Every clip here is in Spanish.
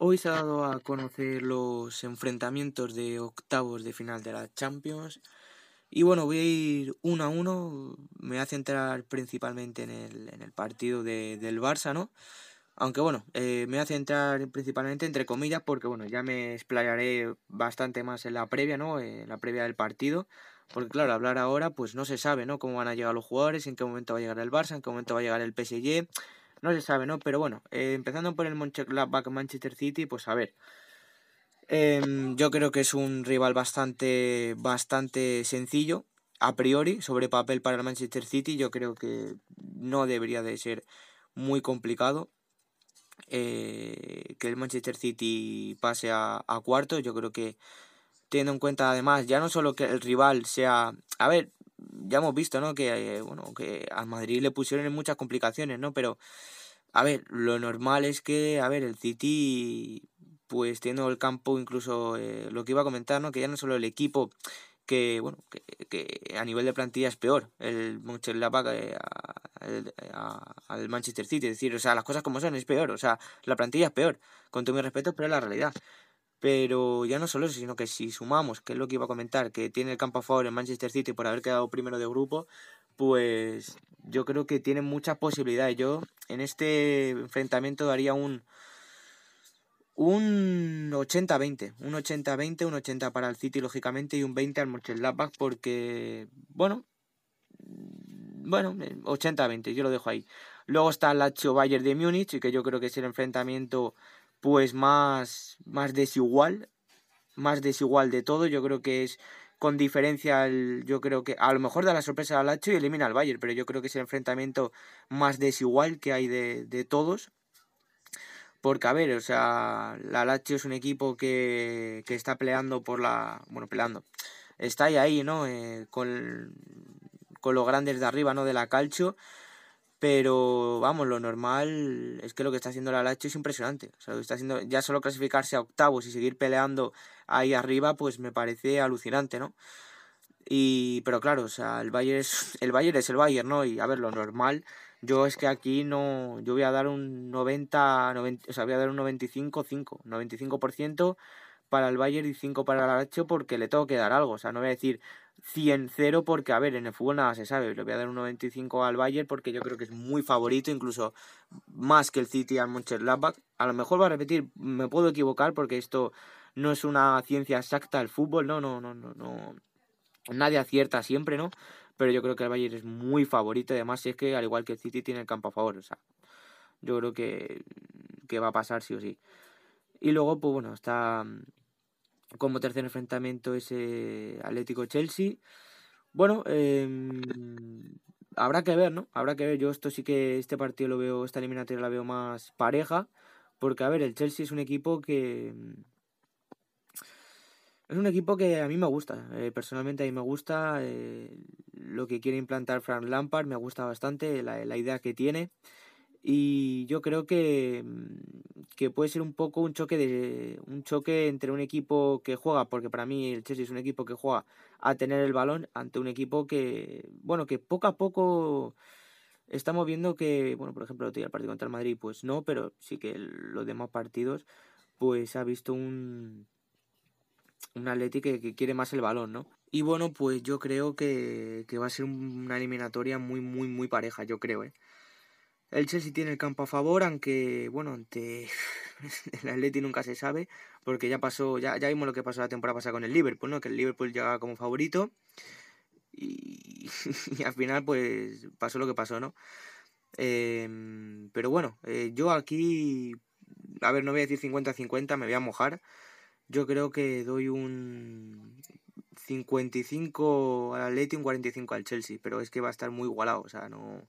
Hoy se ha dado a conocer los enfrentamientos de octavos de final de la Champions. Y bueno, voy a ir uno a uno. Me voy a centrar principalmente en el, partido del Barça, ¿no? Aunque bueno, eh, me voy a centrar principalmente entre comillas porque bueno, ya me explayaré bastante más en la previa, ¿no? En la previa del partido. Porque claro, hablar ahora pues no se sabe, ¿no? Cómo van a llegar los jugadores, en qué momento va a llegar el Barça, en qué momento va a llegar el PSG no se sabe, ¿no? Pero bueno, eh, empezando por el Manchester City, pues a ver. Em, yo creo que es un rival bastante, bastante sencillo, a priori, sobre papel para el Manchester City. Yo creo que no debería de ser muy complicado. Eh, que el Manchester City pase a, cuarto, Yo creo que teniendo en cuenta además ya no solo que el rival sea... A ver, ya hemos visto, Que, eh, bueno, que al Madrid le pusieron en muchas complicaciones, ¿no? Pero, a ver, lo normal es que, a ver, el City, pues teniendo el campo, incluso eh, lo que iba a comentar, ¿no? Que ya no solo el equipo que bueno que, a nivel de plantilla es peor el paga eh, al Manchester City es decir o sea las cosas como son es peor o sea la plantilla es peor con todo mi respeto pero es la realidad pero ya no solo eso, sino que si sumamos, que es lo que iba a comentar, que tiene el campo a favor en Manchester City por haber quedado primero de grupo, pues yo creo que tiene muchas posibilidades. Yo en este enfrentamiento daría un un 80-20, un 80-20, un 80 para el City lógicamente y un 20 al Mönchengladbach porque bueno, bueno, 80-20, yo lo dejo ahí. Luego está el Lazio Bayern de Múnich, y que yo creo que es el enfrentamiento pues más, más desigual, más desigual de todo. Yo creo que es con diferencia, el, yo creo que a lo mejor da la sorpresa al Lacho y elimina al Bayern, pero yo creo que es el enfrentamiento más desigual que hay de, todos. Porque, a ver, o sea, la Lacho es un equipo que, está peleando por la... Bueno, peleando. Está ahí, ¿no? Eh, con, con los grandes de arriba, ¿no? De la Calcio. Pero vamos, lo normal es que lo que está haciendo la alacho es impresionante. O sea, está haciendo, ya solo clasificarse a octavos y seguir peleando ahí arriba, pues me parece alucinante, ¿no? Y, pero claro, o sea, el Bayern es el Bayern, es el Bayern ¿no? Y a ver, lo normal, yo es que aquí no, yo voy a dar un 90, o sea, voy a dar un 95, 5, 95% para el Bayern y 5 para la alacho porque le tengo que dar algo. O sea, no voy a decir, 100-0 porque, a ver, en el fútbol nada se sabe. Le voy a dar un 95 al Bayern porque yo creo que es muy favorito, incluso más que el City al laback A lo mejor va a repetir, me puedo equivocar porque esto no es una ciencia exacta el fútbol, no, no, no, no, no. Nadie acierta siempre, ¿no? Pero yo creo que el Bayern es muy favorito, además es que al igual que el City tiene el campo a favor, o sea, yo creo que, que va a pasar sí o sí. Y luego, pues bueno, está como tercer enfrentamiento ese eh, Atlético-Chelsea. Bueno, em, habrá que ver, ¿no? Habrá que ver. Yo esto sí que este partido lo veo, esta eliminatoria la veo más pareja. Porque, a ver, el Chelsea es un equipo que. Em, es un equipo que a mí me gusta. Eh, personalmente a mí me gusta eh, lo que quiere implantar Frank Lampard. Me gusta bastante la, la idea que tiene. Y yo creo que, mm, que puede ser un poco un choque de un choque entre un equipo que juega, porque para mí el Chelsea es un equipo que juega a tener el balón ante un equipo que, bueno, que poco a poco estamos viendo que, bueno, por ejemplo, el partido contra el Madrid, pues no, pero sí que los demás partidos, pues ha visto un, un Atleti que, quiere más el balón, ¿no? Y bueno, pues yo creo que, que va a ser una eliminatoria muy, muy, muy pareja, yo creo, ¿eh? El Chelsea tiene el campo a favor, aunque, bueno, ante el Atleti nunca se sabe, porque ya pasó, ya, ya vimos lo que pasó la temporada pasada con el Liverpool, ¿no? Que el Liverpool llegaba como favorito y, al final, pues, pasó lo que pasó, ¿no? Em, pero bueno, eh, yo aquí, a ver, no voy a decir 50-50, me voy a mojar. Yo creo que doy un 55 al Atleti, un 45 al Chelsea, pero es que va a estar muy igualado, o sea, no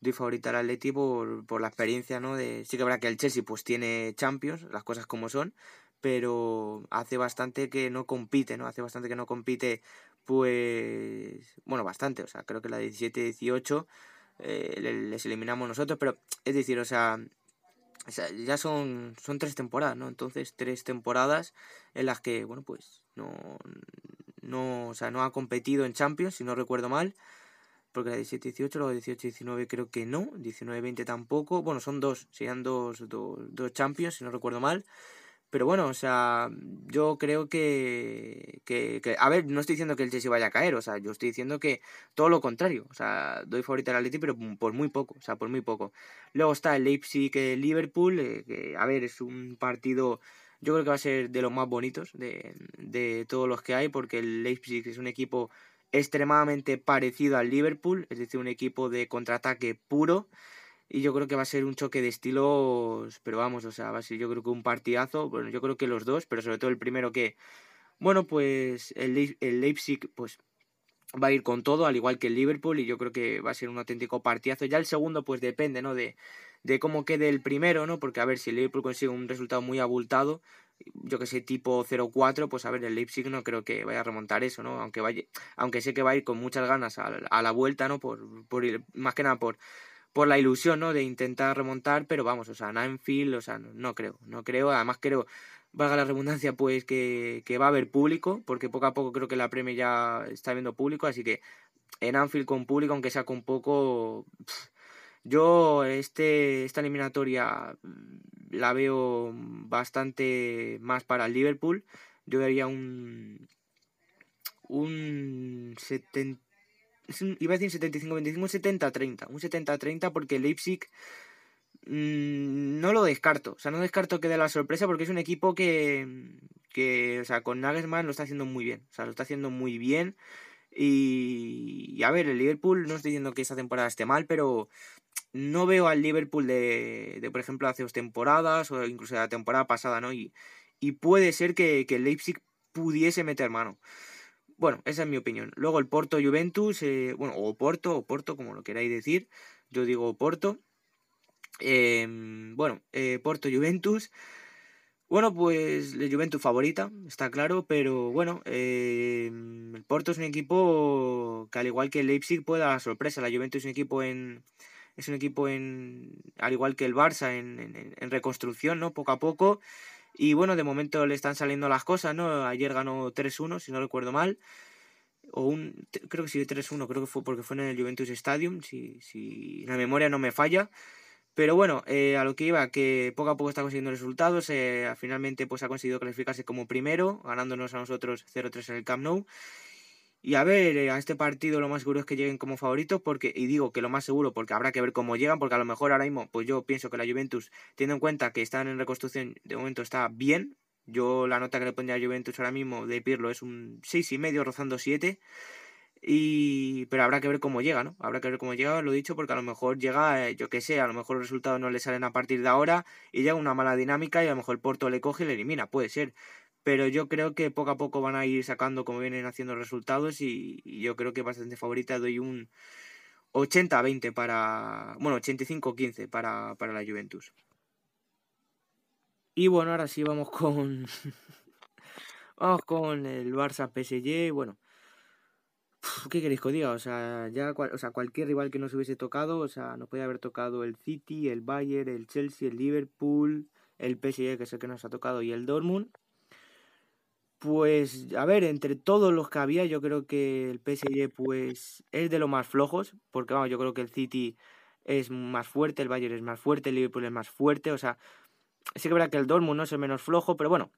doy favorita al Atleti por, la experiencia, ¿no? De, sí que habrá que el Chelsea pues tiene Champions, las cosas como son, pero hace bastante que no compite, ¿no? Hace bastante que no compite, pues, bueno, bastante, o sea, creo que la 17-18 eh, les eliminamos nosotros, pero es decir, o sea, o sea, ya son, son tres temporadas, ¿no? Entonces, tres temporadas en las que, bueno, pues no, no, o sea, no ha competido en Champions, si no recuerdo mal porque la 17, 18, luego 18, 19 creo que no, 19, 20 tampoco. Bueno, son dos, serían dos, dos, Champions, si no recuerdo mal. Pero bueno, o sea, yo creo que, que, A ver, no estoy diciendo que el Chelsea vaya a caer, o sea, yo estoy diciendo que todo lo contrario. O sea, doy favorita al Atleti, pero por muy poco, o sea, por muy poco. Luego está el Leipzig-Liverpool, eh, que, a ver, es un partido... Yo creo que va a ser de los más bonitos de, de todos los que hay, porque el Leipzig es un equipo extremadamente parecido al Liverpool, es decir, un equipo de contraataque puro. Y yo creo que va a ser un choque de estilos, pero vamos, o sea, va a ser yo creo que un partidazo. Bueno, yo creo que los dos, pero sobre todo el primero que, bueno, pues el, Leipzig, pues va a ir con todo, al igual que el Liverpool, y yo creo que va a ser un auténtico partidazo. Ya el segundo, pues depende, ¿no? De, de cómo quede el primero, ¿no? Porque a ver, si el Liverpool consigue un resultado muy abultado, yo que sé, tipo 04, 4 pues a ver, el Leipzig no creo que vaya a remontar eso, ¿no? Aunque vaya, aunque sé que va a ir con muchas ganas a, la vuelta, ¿no? Por, ir, más que nada por, por la ilusión, ¿no? De intentar remontar, pero vamos, o sea, Anfield, o sea, no, creo, no creo. Además creo, valga la redundancia, pues que, va a haber público, porque poco a poco creo que la Premier ya está viendo público, así que en Anfield con público, aunque sea con poco... Yo este, esta eliminatoria mm, la veo bastante más para el Liverpool. Yo daría un. Un 70. Iba a decir 75-25, un 70-30. Un 70-30 porque Leipzig mm, no lo descarto. O sea, no descarto que dé la sorpresa porque es un equipo que, mm, que o sea, con Nagelsmann lo está haciendo muy bien. O sea, lo está haciendo muy bien. Y, y, a ver, el Liverpool, no estoy diciendo que esta temporada esté mal, pero no veo al Liverpool de, por ejemplo, hace dos temporadas o incluso de la temporada pasada, ¿no? Y, puede ser que, que, Leipzig pudiese meter mano. Bueno, esa es mi opinión. Luego el Porto Juventus, eh, bueno, o Porto, o Porto, como lo queráis decir. Yo digo Porto. Em, bueno, eh, Porto Juventus. Bueno, pues la Juventus favorita, está claro, pero bueno, em, el Porto es un equipo que al igual que el Leipzig pueda dar sorpresa. La Juventus es un equipo en, es un equipo en, al igual que el Barça, en, reconstrucción, ¿no? Poco a poco. Y bueno, de momento le están saliendo las cosas, ¿no? Ayer ganó 3-1, si no recuerdo mal. O un, creo que sí, 3-1, creo que fue porque fue en el Juventus Stadium, si, si la memoria no me falla. Pero bueno, eh, a lo que iba, que poco a poco está consiguiendo resultados. Eh, finalmente pues ha conseguido clasificarse como primero, ganándonos a nosotros 0-3 en el Camp Nou. Y a ver, eh, a este partido lo más seguro es que lleguen como favoritos, porque, y digo que lo más seguro, porque habrá que ver cómo llegan, porque a lo mejor ahora mismo, pues yo pienso que la Juventus, teniendo en cuenta que están en reconstrucción, de momento está bien. Yo la nota que le pondría a Juventus ahora mismo de Pirlo es un seis y medio, rozando 7. Y... Pero habrá que ver cómo llega, ¿no? Habrá que ver cómo llega, lo he dicho, porque a lo mejor llega, eh, yo qué sé, a lo mejor los resultados no le salen a partir de ahora y llega una mala dinámica y a lo mejor el Porto le coge y le elimina, puede ser pero yo creo que poco a poco van a ir sacando como vienen haciendo resultados y, yo creo que bastante favorita doy un 80-20 para, bueno, 85-15 para, la Juventus. Y bueno, ahora sí vamos con vamos con el Barça PSG, bueno, ¿qué queréis que os diga? O sea, ya o sea, cualquier rival que nos hubiese tocado, o sea, nos podía haber tocado el City, el Bayern, el Chelsea, el Liverpool, el PSG, que es el que nos ha tocado, y el Dortmund. Pues, a ver, entre todos los que había, yo creo que el PSG pues, es de los más flojos, porque vamos, yo creo que el City es más fuerte, el Bayern es más fuerte, el Liverpool es más fuerte, o sea, sí que verá que el Dortmund no es el menos flojo, pero bueno,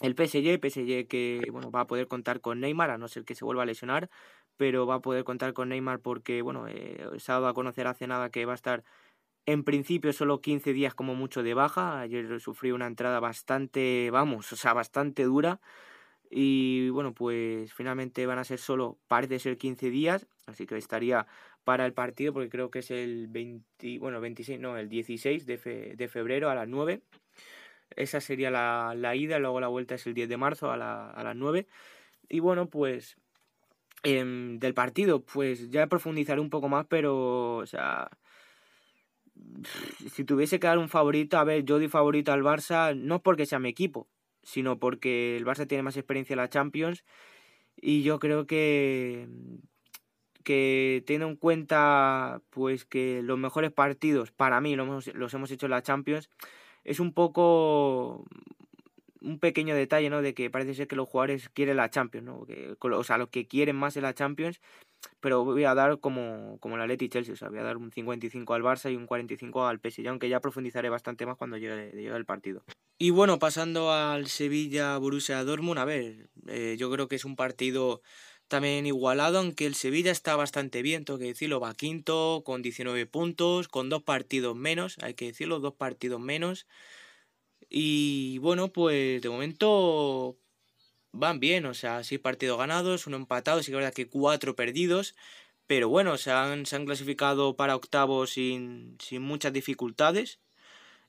el PSG, PSG que bueno, va a poder contar con Neymar, a no ser que se vuelva a lesionar, pero va a poder contar con Neymar porque, bueno, eh, se ha dado a conocer hace nada que va a estar en principio solo 15 días como mucho de baja, ayer sufrí una entrada bastante, vamos, o sea, bastante dura y bueno, pues finalmente van a ser solo, parece ser 15 días, así que estaría para el partido, porque creo que es el 26, no, el 16 de, febrero a las 9. Esa sería la, ida, luego la vuelta es el 10 de marzo a, las 9. Y bueno, pues em, del partido, pues ya profundizaré un poco más, pero, o sea, si tuviese que dar un favorito, a ver, yo di favorito al Barça, no es porque sea mi equipo, sino porque el Barça tiene más experiencia en la Champions y yo creo que que teniendo en cuenta pues que los mejores partidos para mí los, hemos hecho en la Champions es un poco un pequeño detalle no de que parece ser que los jugadores quieren la Champions no o sea los que quieren más en la Champions pero voy a dar como la Leti Chelsea voy a dar un 55 al Barça y un 45 al PSG aunque ya profundizaré bastante más cuando llegue el partido y bueno, pasando al Sevilla Borussia Dortmund, a ver, eh, yo creo que es un partido también igualado, aunque el Sevilla está bastante bien, tengo que decirlo, va quinto, con 19 puntos, con dos partidos menos, hay que decirlo, dos partidos menos. Y bueno, pues de momento van bien, o sea, seis partidos ganados, uno empatado, sí que verdad que cuatro perdidos, pero bueno, se han, clasificado para octavos sin, sin muchas dificultades.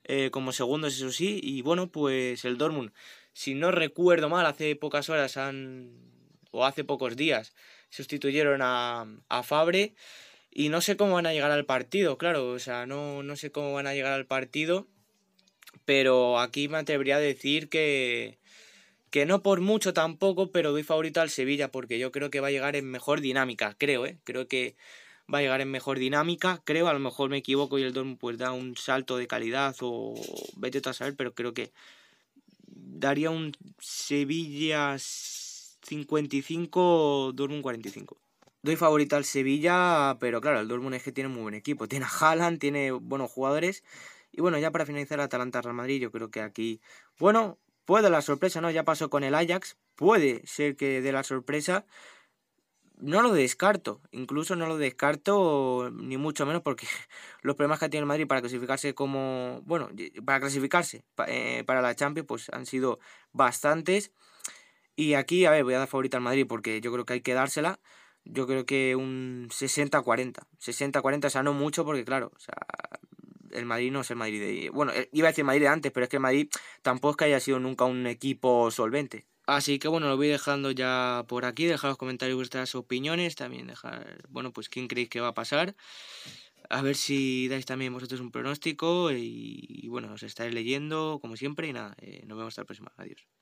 Eh, como segundos, eso sí. Y bueno, pues el Dortmund, si no recuerdo mal, hace pocas horas han, o hace pocos días, sustituyeron a, Fabre. Y no sé cómo van a llegar al partido, claro, o sea, no, sé cómo van a llegar al partido, pero aquí me atrevería a decir que, que no por mucho tampoco, pero doy favorito al Sevilla porque yo creo que va a llegar en mejor dinámica, creo, ¿eh? Creo que va a llegar en mejor dinámica, creo, a lo mejor me equivoco y el Dortmund pues da un salto de calidad o vete a saber, pero creo que daría un Sevilla 55, Dortmund 45. Doy favorita al Sevilla, pero claro, el Dortmund es que tiene muy buen equipo, tiene a Haaland, tiene buenos jugadores. Y bueno, ya para finalizar, Atalanta-Real Madrid, yo creo que aquí, bueno, puede la sorpresa, ¿no? Ya pasó con el Ajax, puede ser que dé la sorpresa, no lo descarto, incluso no lo descarto ni mucho menos porque los problemas que ha tenido el Madrid para clasificarse como, bueno, para clasificarse eh, para la Champions pues han sido bastantes y aquí, a ver, voy a dar favorita al Madrid porque yo creo que hay que dársela, yo creo que un 60-40, 60-40, o sea, no mucho porque claro, o sea, el Madrid no es el Madrid de, bueno, eh, iba a decir Madrid de antes, pero es que el Madrid tampoco es que haya sido nunca un equipo solvente. Así que bueno, lo voy dejando ya por aquí. Dejad los comentarios vuestras opiniones. También dejar, bueno, pues quién creéis que va a pasar. A ver si dais también vosotros un pronóstico. Y, bueno, os estaré leyendo como siempre. Y nada, eh, nos vemos hasta la próxima. Adiós.